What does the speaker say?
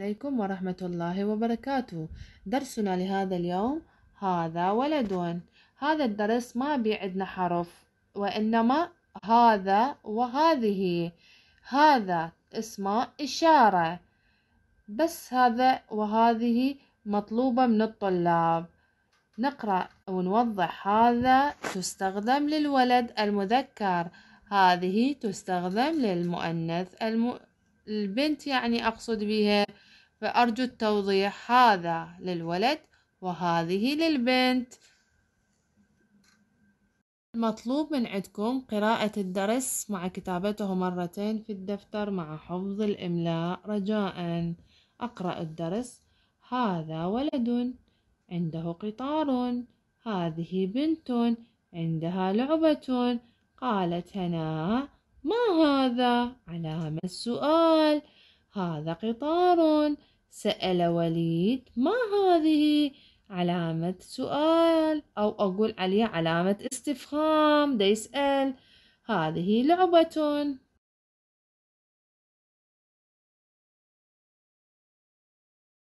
عليكم ورحمة الله وبركاته درسنا لهذا اليوم هذا ولد هذا الدرس ما بي عندنا حرف وإنما هذا وهذه هذا اسمه إشارة بس هذا وهذه مطلوبة من الطلاب نقرأ ونوضح هذا تستخدم للولد المذكر هذه تستخدم للمؤنث الم... البنت يعني أقصد بها فأرجو التوضيح هذا للولد وهذه للبنت المطلوب من عندكم قراءة الدرس مع كتابته مرتين في الدفتر مع حفظ الإملاء رجاء أقرأ الدرس هذا ولد عنده قطار هذه بنت عندها لعبة قالت هنا ما هذا علامة السؤال هذا قطار سأل وليد ما هذه علامة سؤال أو أقول عليها علامة استفهام ده يسأل هذه لعبة